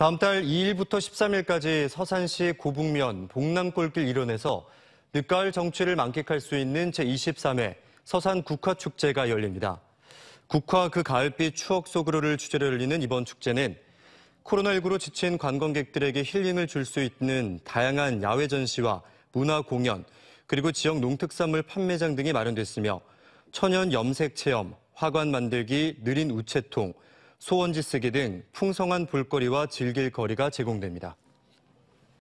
다음 달 2일부터 13일까지 서산시 고북면 복남골길 일원에서 늦가을 정취를 만끽할 수 있는 제23회 서산 국화축제가 열립니다. 국화 그 가을빛 추억 속으로를 주제로 열리는 이번 축제는 코로나19로 지친 관광객들에게 힐링을 줄 수 있는 다양한 야외 전시와 문화 공연, 그리고 지역 농특산물 판매장 등이 마련됐으며 천연 염색 체험, 화관 만들기, 느린 우체통, 소원지 쓰기 등 풍성한 볼거리와 즐길 거리가 제공됩니다.